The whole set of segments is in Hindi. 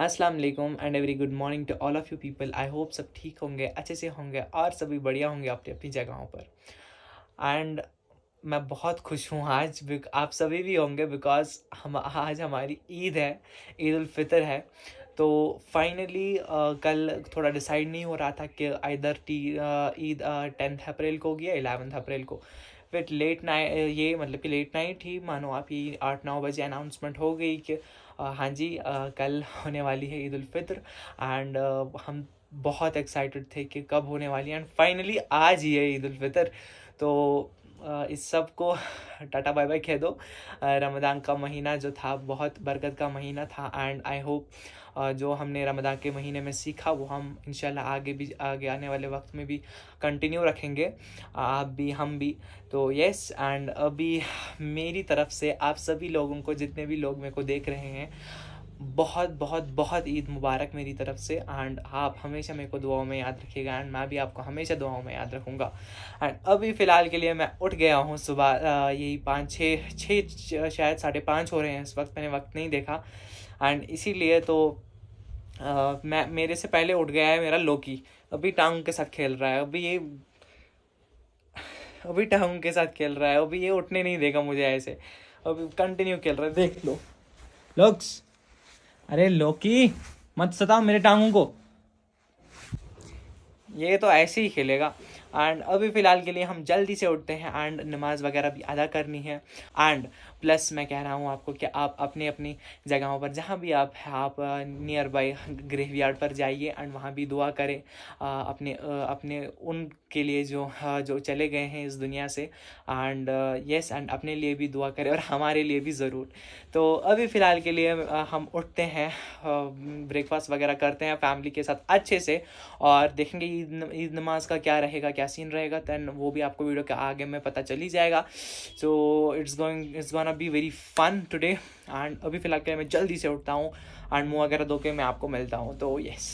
अस्सलाम वालेकुम and very good morning to all of you people I hope सब ठीक होंगे अच्छे से होंगे और सभी बढ़िया होंगे अपनी अपनी जगहों पर एंड मैं बहुत खुश हूँ आज आप सभी भी होंगे बिकॉज हम आज हमारी ईद है ईद उल फितर है तो फाइनली कल थोड़ा डिसाइड नहीं हो रहा था कि आइदर टी ईद टेंथ अप्रैल को होगी या इलेवेंथ अप्रैल को फिर लेट नाइट ये मतलब कि लेट नाइट ही मानो आप ये आठ नौ बजे अनाउंसमेंट हो गई कि हाँ जी कल होने वाली है ईद उलफ़ितर एंड हम बहुत एक्साइटेड थे कि कब होने वाली एंड फाइनली आज ही है ईद उलफ़ितर तो इस सब को टाटा बाय बाय कह दो रमदान का महीना जो था बहुत बरकत का महीना था एंड आई होप जो हमने रमदान के महीने में सीखा वो हम इन आगे भी आगे आने वाले वक्त में भी कंटिन्यू रखेंगे आप भी हम भी तो यस एंड अभी मेरी तरफ से आप सभी लोगों को जितने भी लोग मेरे को देख रहे हैं बहुत बहुत बहुत ईद मुबारक मेरी तरफ से एंड आप हमेशा मेरे को दुआओं में याद रखिएगा एंड मैं भी आपको हमेशा दुआओं में याद रखूँगा एंड अभी फ़िलहाल के लिए मैं उठ गया हूँ सुबह यही पाँच छः छः शायद साढ़े पाँच हो रहे हैं इस वक्त मैंने वक्त नहीं देखा एंड इसीलिए तो आ, मैं मेरे से पहले उठ गया है मेरा लोकी अभी टांग के साथ खेल रहा है अभी ये अभी टांग के साथ खेल रहा है अभी ये उठने नहीं देगा मुझे ऐसे अभी कंटिन्यू खेल रहा है देख लो लोक्स अरे लोकी मत सताओ मेरे टांगों को ये तो ऐसे ही खेलेगा एंड अभी फ़िलहाल के लिए हम जल्दी से उठते हैं एंड नमाज़ वगैरह भी अदा करनी है एंड प्लस मैं कह रहा हूँ आपको कि आप अपने अपनी जगहों पर जहाँ भी आप हैं आप नियर बाई ग्रेव यार्ड पर जाइए एंड वहाँ भी दुआ करें अपने अपने उन अपने उनके लिए जो जो चले गए हैं इस दुनिया से एंड यस एंड अपने लिए भी दुआ करें और हमारे लिए भी ज़रूर तो अभी फ़िलहाल के लिए हम उठते हैं ब्रेकफास्ट वगैरह करते हैं फैमिली के साथ अच्छे से और देखेंगे ईद ईद नमाज़ का क्या रहेगा क्या क्या सीन रहेगा दैन वो भी आपको वीडियो के आगे में पता चल ही जाएगा so it's going it's gonna be very fun today and अभी फिलहाल के मैं जल्दी से उठता हूँ एंड मुँह वगैरह धो के मैं आपको मिलता हूँ तो येस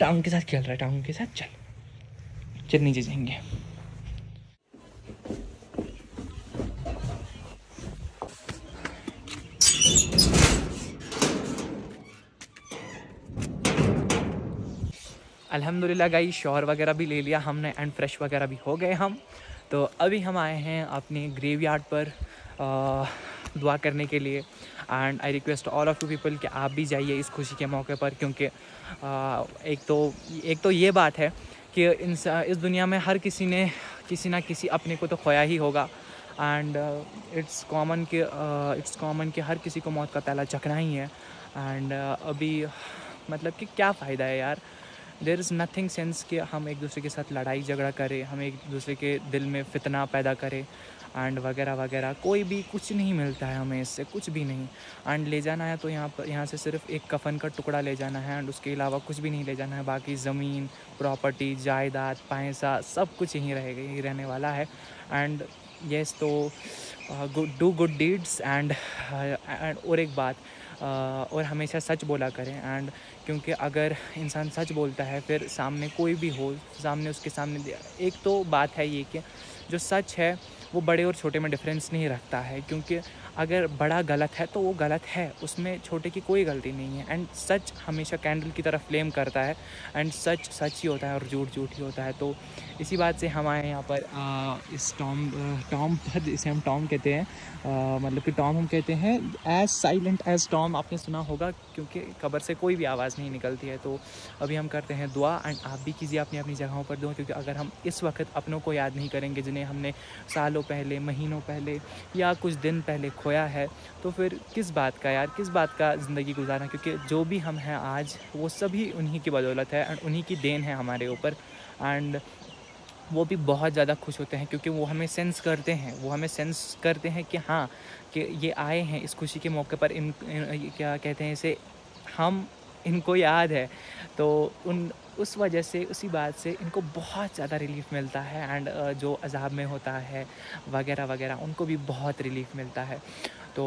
टांग के साथ खेल रहा है टांग के साथ चल चल नीचे जाएंगे अल्हम्दुलिल्लाह गाई शॉर वगैरह भी ले लिया हमने एंड फ्रेश वगैरह भी हो गए हम तो अभी हम आए हैं अपने ग्रेव यार्ड पर आ, दुआ करने के लिए and I request all of you people कि आप भी जाइए इस खुशी के मौके पर क्योंकि एक तो एक तो ये बात है कि इस दुनिया में हर किसी ने किसी ना किसी अपने को तो खोया ही होगा एंड इट्स कॉमन कि इट्स कॉमन कि हर किसी को मौत का पहला चखना ही है एंड uh, अभी मतलब कि क्या फ़ायदा है यार देर इज़ नथिंग सेंस कि हम एक दूसरे के साथ लड़ाई झगड़ा करें हम एक दूसरे के दिल में फितना पैदा करें एंड वगैरह वगैरह कोई भी कुछ नहीं मिलता है हमें इससे कुछ भी नहीं एंड ले जाना है तो यहाँ पर यहाँ से सिर्फ एक कफन का टुकड़ा ले जाना है एंड उसके अलावा कुछ भी नहीं ले जाना है बाकी ज़मीन प्रॉपर्टी जायदाद पैसा सब कुछ यहीं रहेगा यहीं रहने वाला है एंड येस तो डू गुड डीड्स एंड और एक बात और हमेशा सच बोला करें एंड क्योंकि अगर इंसान सच बोलता है फिर सामने कोई भी हो सामने उसके सामने एक तो बात है ये कि जो सच है वो बड़े और छोटे में डिफरेंस नहीं रखता है क्योंकि अगर बड़ा गलत है तो वो गलत है उसमें छोटे की कोई गलती नहीं है एंड सच हमेशा कैंडल की तरफ फ्लेम करता है एंड सच सच ही होता है और झूठ झूठ ही होता है तो इसी बात से हमारे यहाँ पर आ, इस टॉम टॉम पर इसे हम टॉम कहते हैं मतलब कि टॉम हम कहते हैं एज साइलेंट एज टॉम आपने सुना होगा क्योंकि कबर से कोई भी आवाज़ नहीं निकलती है तो अभी हम करते हैं दुआ एंड आप भी कीजिए अपनी अपनी जगहों पर दुआ क्योंकि अगर हम इस वक्त अपनों को याद नहीं करेंगे जिन्हें हमने सालों सालों पहले महीनों पहले या कुछ दिन पहले खोया है तो फिर किस बात का यार किस बात का ज़िंदगी गुजारना क्योंकि जो भी हम हैं आज वो सभी उन्हीं की बदौलत है एंड उन्हीं की देन है हमारे ऊपर एंड वो भी बहुत ज़्यादा खुश होते हैं क्योंकि वो हमें सेंस करते हैं वो हमें सेंस करते हैं कि हाँ कि ये आए हैं इस खुशी के मौके पर इन, इन क्या कहते हैं इसे हम इनको याद है तो उन उस वजह से उसी बात से इनको बहुत ज़्यादा रिलीफ मिलता है एंड uh, जो अजाब में होता है वगैरह वगैरह उनको भी बहुत रिलीफ मिलता है तो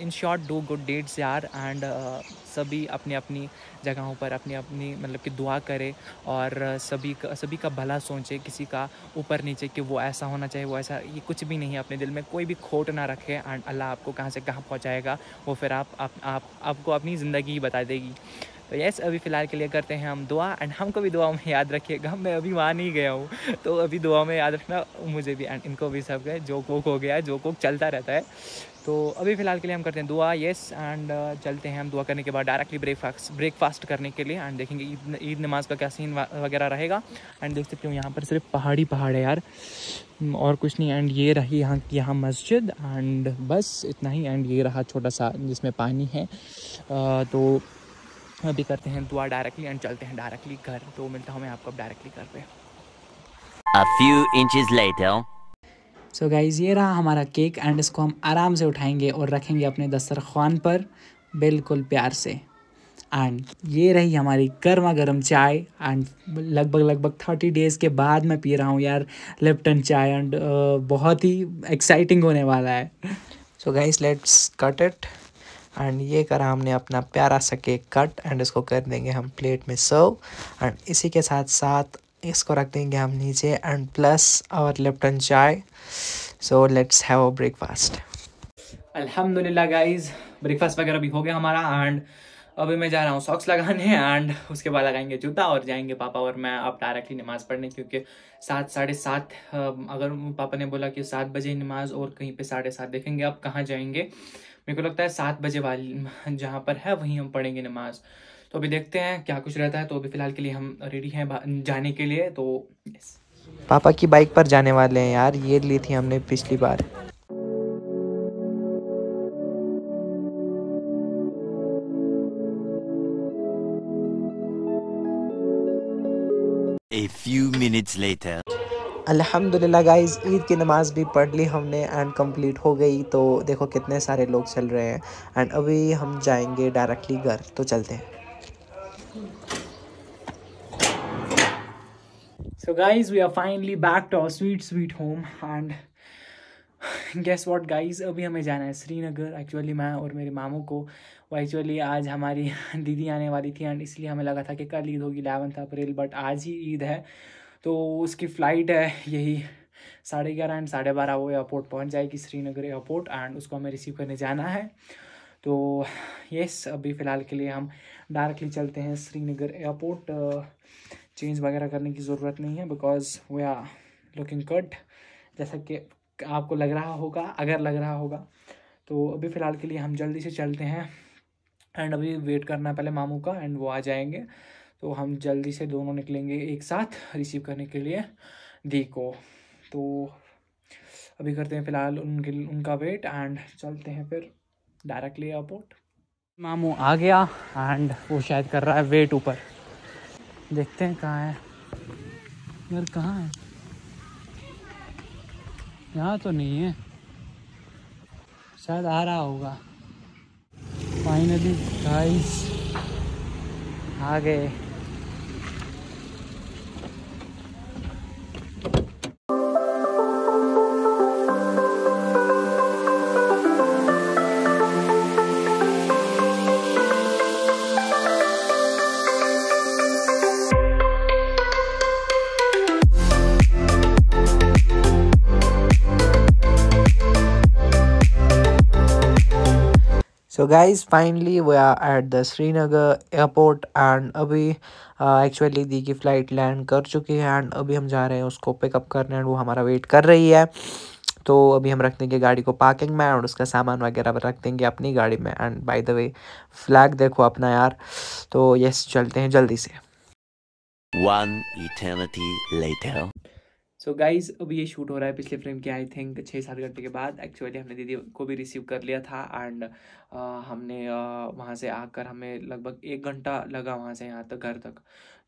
in short do good deeds यार एंड uh, सभी अपनी अपनी जगहों पर अपनी अपनी मतलब कि दुआ करें और uh, सभी का सभी का भला सोचे किसी का ऊपर नीचे कि वो ऐसा होना चाहिए वो ऐसा ये कुछ भी नहीं है अपने दिल में कोई भी खोट ना रखे एंड अल्लाह आपको कहाँ से कहाँ पहुँचाएगा वो फिर आप, आप, आप आपको अपनी ज़िंदगी ही बता देगी तो यस अभी फ़िलहाल के लिए करते हैं हम दुआ एंड हमको भी दुआ में याद रखिएगा मैं अभी वहाँ नहीं गया हूँ तो अभी दुआ में याद रखना मुझे भी एंड इनको भी सब गए जो कोक हो गया जो कोक चलता रहता है तो अभी फ़िलहाल के लिए हम करते हैं दुआ येस एंड uh, चलते हैं हम दुआ करने के बाद डायरेक्टली ब्रेकफास्ट ब्रेकफास्ट करने के लिए एंड देखेंगे ईद ईद नमाज़ का क्या सीन वगैरह रहेगा एंड देख सकते हो यहाँ पर सिर्फ पहाड़ी पहाड़ है यार hmm, और कुछ नहीं एंड ये रही यहाँ की यहाँ मस्जिद एंड बस इतना ही एंड ये रहा छोटा सा जिसमें पानी है आ, uh, तो अभी करते हैं दुआ डायरेक्टली एंड चलते हैं डायरेक्टली घर तो मिलता हूँ मैं आपको डायरेक्टली घर पे A few inches later. So so guys ये रहा हमारा केक एंड इसको हम आराम से उठाएंगे और रखेंगे अपने दस्तरखान पर बिल्कुल प्यार से एंड ये रही हमारी गर्मा गर्म चाय एंड लगभग लगभग थर्टी डेज़ के बाद मैं पी रहा हूँ यार लिप्टन चाय एंड बहुत ही एक्साइटिंग होने वाला है so guys let's cut it and ये करा हमने अपना प्यारा सा केक कट एंड इसको कर देंगे हम प्लेट में सर्व एंड इसी के साथ साथ इसको रख देंगे हम नीचे and plus our Lipton chai so let's have a breakfast अल्हम्दुलिल्लाह गाइस ब्रेकफास्ट वगैरह भी हो गया हमारा एंड अभी मैं जा रहा हूँ सॉक्स लगाने एंड उसके बाद लगाएंगे जूता और जाएंगे पापा और मैं अब डायरेक्टली नमाज़ पढ़ने क्योंकि सात साढ़े सात अगर पापा ने बोला कि सात बजे नमाज और कहीं पे साढ़े सात देखेंगे अब कहाँ जाएंगे मेरे को लगता है सात बजे वाली जहाँ पर है वहीं हम पढ़ेंगे नमाज तो अभी देखते हैं क्या कुछ रहता है तो अभी फिलहाल के लिए हम रेडी हैं जाने के लिए तो पापा की बाइक पर जाने वाले हैं यार ये ली थी हमने पिछली बार A few minutes later. अल्हम्दुलिल्लाह गाइस ईद की नमाज़ भी पढ़ ली हमने एंड कंप्लीट हो गई तो देखो कितने सारे लोग चल रहे हैं एंड अभी हम जाएंगे डायरेक्टली घर तो चलते हैं so guys we are finally back to our sweet sweet home and guess what guys अभी हमें जाना है श्रीनगर एक्चुअली मैं और मेरे मामू को वो एक्चुअली आज हमारी दीदी आने वाली थी एंड इसलिए हमें लगा था कि कल ईद होगी इलेवंथ अप्रैल बट आज ही ईद है तो उसकी फ़्लाइट है यही साढ़े ग्यारह एंड साढ़े बारह वो एयरपोर्ट पहुंच जाएगी श्रीनगर एयरपोर्ट एंड उसको हमें रिसीव करने जाना है तो यस अभी फ़िलहाल के लिए हम डायरेक्टली चलते हैं श्रीनगर एयरपोर्ट चेंज वगैरह करने की ज़रूरत नहीं है because we are looking cut जैसा कि आपको लग रहा होगा अगर लग रहा होगा तो अभी फ़िलहाल के लिए हम जल्दी से चलते हैं एंड अभी वेट करना है पहले मामू का एंड वो आ जाएंगे तो हम जल्दी से दोनों निकलेंगे एक साथ रिसीव करने के लिए दी को तो अभी करते हैं फ़िलहाल उनके उनका वेट एंड चलते हैं फिर डायरेक्टली एयरपोर्ट मामू आ गया एंड वो शायद कर रहा है वेट ऊपर देखते हैं कहाँ है यार कहाँ है यहाँ तो नहीं है शायद आ रहा होगा फाइनली गाइस आ गए तो guys finally we are at the Srinagar airport and अभी एक्चुअली uh, दी की फ़्लाइट लैंड कर चुकी है एंड अभी हम जा रहे हैं उसको पिकअप करने एंड वो हमारा वेट कर रही है तो अभी हम रख देंगे गाड़ी को पार्किंग में और उसका सामान वगैरह रख देंगे अपनी गाड़ी में and by the way flag देखो अपना यार तो यस चलते हैं जल्दी से One eternity later. So so guys अब ये शूट हो रहा है पिछले फ्रेम के आई थिंक छः सात घंटे के बाद एक्चुअली हमने दीदी को भी रिसीव कर लिया था एंड हमने वहाँ से आकर हमें लगभग एक घंटा लगा वहाँ से यहाँ तक घर तक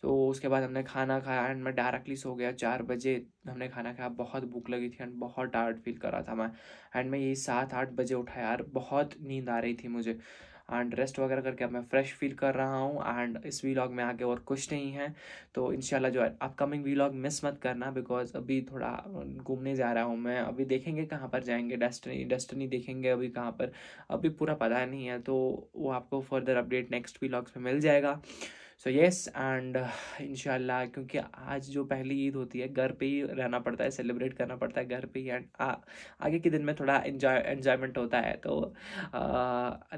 तो उसके बाद हमने खाना खाया एंड मैं डायरेक्टली सो गया चार बजे हमने खाना खाया बहुत भूख लगी थी एंड बहुत टायर्ड फील कर रहा था मैं एंड मैं यही सात आठ बजे उठा यार बहुत नींद आ रही थी मुझे एंड रेस्ट वगैरह करके अब मैं फ्रेश फील कर रहा हूँ एंड इस वीलॉग में आगे और कुछ नहीं है तो इन जो अपकमिंग वीलॉग मिस मत करना बिकॉज अभी थोड़ा घूमने जा रहा हूँ मैं अभी देखेंगे कहाँ पर जाएंगे डेस्टनी डेस्टनी देखेंगे अभी कहाँ पर अभी पूरा पता नहीं है तो वो आपको फर्दर अपडेट नेक्स्ट वीलॉग्स में मिल जाएगा सो येस एंड इनशाला क्योंकि आज जो पहली ईद होती है घर पे ही रहना पड़ता है सेलिब्रेट करना पड़ता है घर पे ही एंड आगे के दिन में थोड़ा इन्जॉय इन्जॉयमेंट होता है तो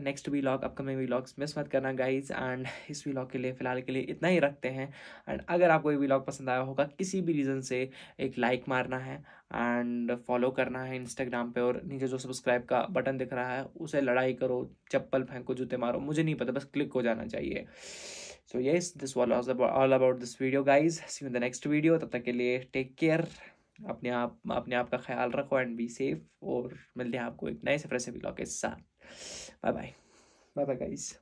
next we vlog upcoming vlogs miss मत करना गाइज एंड इस वीलॉग के लिए फ़िलहाल के लिए इतना ही रखते हैं एंड अगर आपको ये वीलॉग पसंद आया होगा किसी भी रीज़न से एक लाइक मारना है एंड फॉलो करना है इंस्टाग्राम पे और नीचे जो सब्सक्राइब का बटन दिख रहा है उसे लड़ाई करो चप्पल फेंको जूते मारो मुझे नहीं पता बस क्लिक हो जाना चाहिए so yes this was all about this video guys see in the next video तब तक के लिए टेक केयर अपने आप अपने आप का ख्याल रखो एंड बी सेफ और मिलते हैं आपको एक नए से ब्लॉग के साथ bye bye bye bye guys